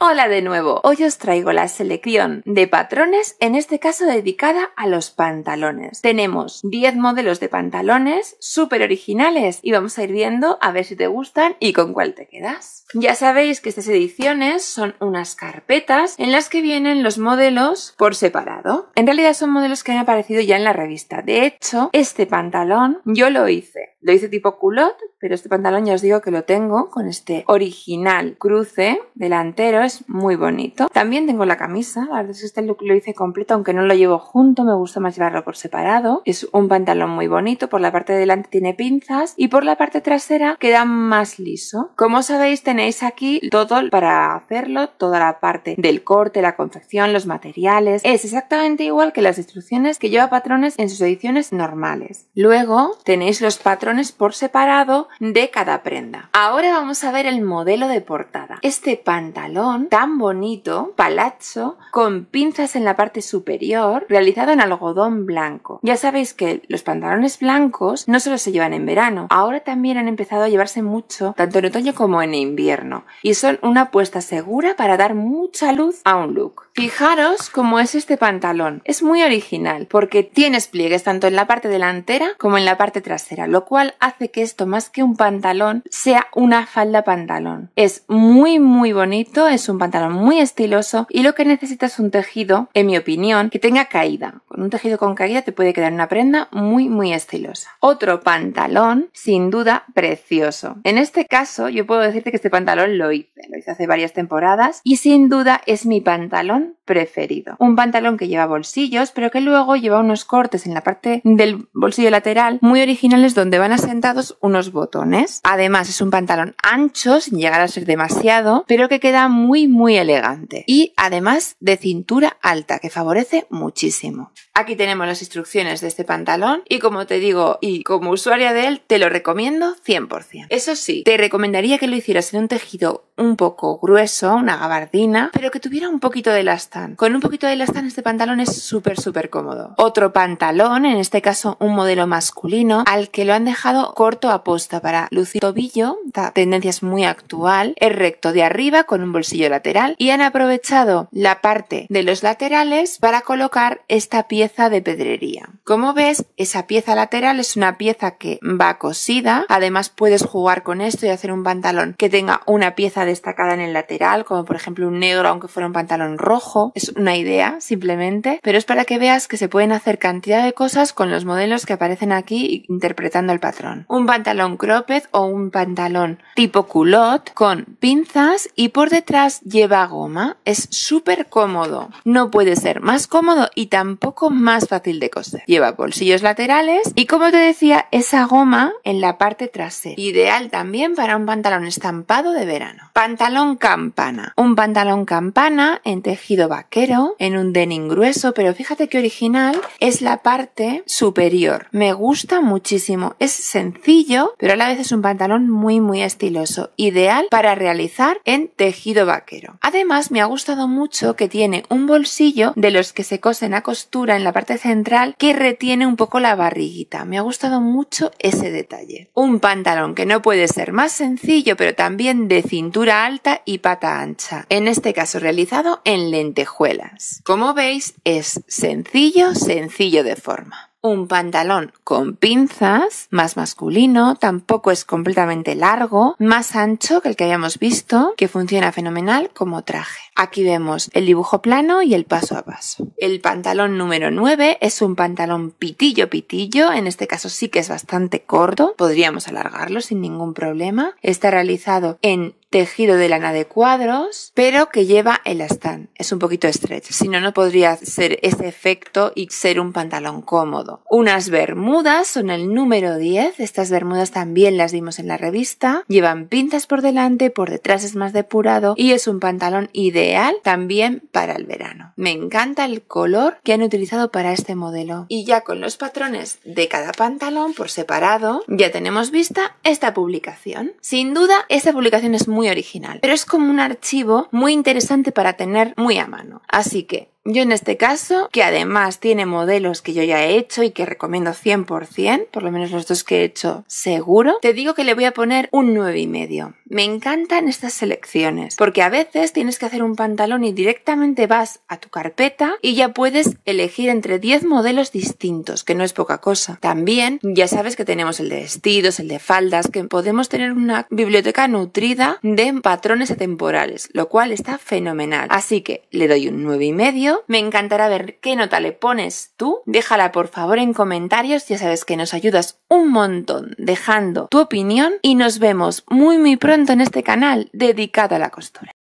Hola de nuevo, hoy os traigo la selección de patrones, en este caso dedicada a los pantalones. Tenemos 10 modelos de pantalones súper originales y vamos a ir viendo a ver si te gustan y con cuál te quedas. Ya sabéis que estas ediciones son unas carpetas en las que vienen los modelos por separado. En realidad son modelos que han aparecido ya en la revista. De hecho, este pantalón yo lo hice lo hice tipo culot, pero este pantalón ya os digo que lo tengo con este original cruce delantero, es muy bonito. También tengo la camisa, la verdad es que este look lo hice completo, aunque no lo llevo junto, me gusta más llevarlo por separado. Es un pantalón muy bonito, por la parte de delante tiene pinzas y por la parte trasera queda más liso. Como sabéis tenéis aquí todo para hacerlo, toda la parte del corte, la confección, los materiales. Es exactamente igual que las instrucciones que lleva patrones en sus ediciones normales. Luego tenéis los patrones por separado de cada prenda. Ahora vamos a ver el modelo de portada. Este pantalón tan bonito, palazzo, con pinzas en la parte superior, realizado en algodón blanco. Ya sabéis que los pantalones blancos no solo se llevan en verano, ahora también han empezado a llevarse mucho, tanto en otoño como en invierno, y son una apuesta segura para dar mucha luz a un look. Fijaros cómo es este pantalón. Es muy original porque tiene pliegues tanto en la parte delantera como en la parte trasera, lo cual hace que esto más que un pantalón sea una falda pantalón. Es muy muy bonito, es un pantalón muy estiloso y lo que necesita es un tejido, en mi opinión, que tenga caída. Con un tejido con caída te puede quedar una prenda muy muy estilosa. Otro pantalón, sin duda, precioso. En este caso, yo puedo decirte que este pantalón lo hice, lo hice hace varias temporadas y sin duda es mi pantalón preferido. Un pantalón que lleva bolsillos, pero que luego lleva unos cortes en la parte del bolsillo lateral muy originales donde van asentados unos botones. Además es un pantalón ancho, sin llegar a ser demasiado, pero que queda muy muy elegante. Y además de cintura alta, que favorece muchísimo. Aquí tenemos las instrucciones de este pantalón y como te digo, y como usuaria de él, te lo recomiendo 100%. Eso sí, te recomendaría que lo hicieras en un tejido un poco grueso, una gabardina, pero que tuviera un poquito de elastán. Con un poquito de elastán este pantalón es súper, súper cómodo. Otro pantalón, en este caso un modelo masculino, al que lo han dejado corto a posta para lucir tobillo esta tendencia es muy actual, es recto de arriba con un bolsillo lateral y han aprovechado la parte de los laterales para colocar esta pieza de pedrería. Como ves, esa pieza lateral es una pieza que va cosida, además puedes jugar con esto y hacer un pantalón que tenga una pieza destacada en el lateral, como por ejemplo un negro aunque fuera un pantalón rojo, es una idea simplemente, pero es para que veas que se pueden hacer cantidad de cosas con los modelos que aparecen aquí interpretando el patrón. Un pantalón cropped o un pantalón tipo culot con pinzas y por detrás lleva goma. Es súper cómodo. No puede ser más cómodo y tampoco más fácil de coser. Lleva bolsillos laterales y como te decía, esa goma en la parte trasera. Ideal también para un pantalón estampado de verano. Pantalón campana. Un pantalón campana en tejido vaquero, en un denim grueso, pero fíjate que original es la parte superior. Me gusta muchísimo. Es sencillo, pero a la vez es un pantalón muy, muy estiloso, ideal para realizar en tejido vaquero. Además me ha gustado mucho que tiene un bolsillo de los que se cosen a costura en la parte central que retiene un poco la barriguita. Me ha gustado mucho ese detalle. Un pantalón que no puede ser más sencillo pero también de cintura alta y pata ancha. En este caso realizado en lentejuelas. Como veis es sencillo, sencillo de forma. Un pantalón con pinzas, más masculino, tampoco es completamente largo, más ancho que el que habíamos visto, que funciona fenomenal como traje. Aquí vemos el dibujo plano y el paso a paso. El pantalón número 9 es un pantalón pitillo pitillo, en este caso sí que es bastante corto, podríamos alargarlo sin ningún problema. Está realizado en tejido de lana de cuadros, pero que lleva el elastán. Es un poquito estrecho, si no, no podría ser ese efecto y ser un pantalón cómodo. Unas bermudas son el número 10. Estas bermudas también las vimos en la revista. Llevan pintas por delante, por detrás es más depurado y es un pantalón ideal también para el verano. Me encanta el color que han utilizado para este modelo. Y ya con los patrones de cada pantalón por separado, ya tenemos vista esta publicación. Sin duda, esta publicación es muy original, pero es como un archivo muy interesante para tener muy a mano. Así que yo en este caso, que además tiene modelos que yo ya he hecho y que recomiendo 100%, por lo menos los dos que he hecho seguro, te digo que le voy a poner un 9,5. Me encantan estas selecciones, porque a veces tienes que hacer un pantalón y directamente vas a tu carpeta y ya puedes elegir entre 10 modelos distintos, que no es poca cosa. También ya sabes que tenemos el de vestidos, el de faldas, que podemos tener una biblioteca nutrida de patrones atemporales, lo cual está fenomenal. Así que le doy un 9,5 me encantará ver qué nota le pones tú. Déjala por favor en comentarios. Ya sabes que nos ayudas un montón dejando tu opinión y nos vemos muy muy pronto en este canal dedicado a la costura.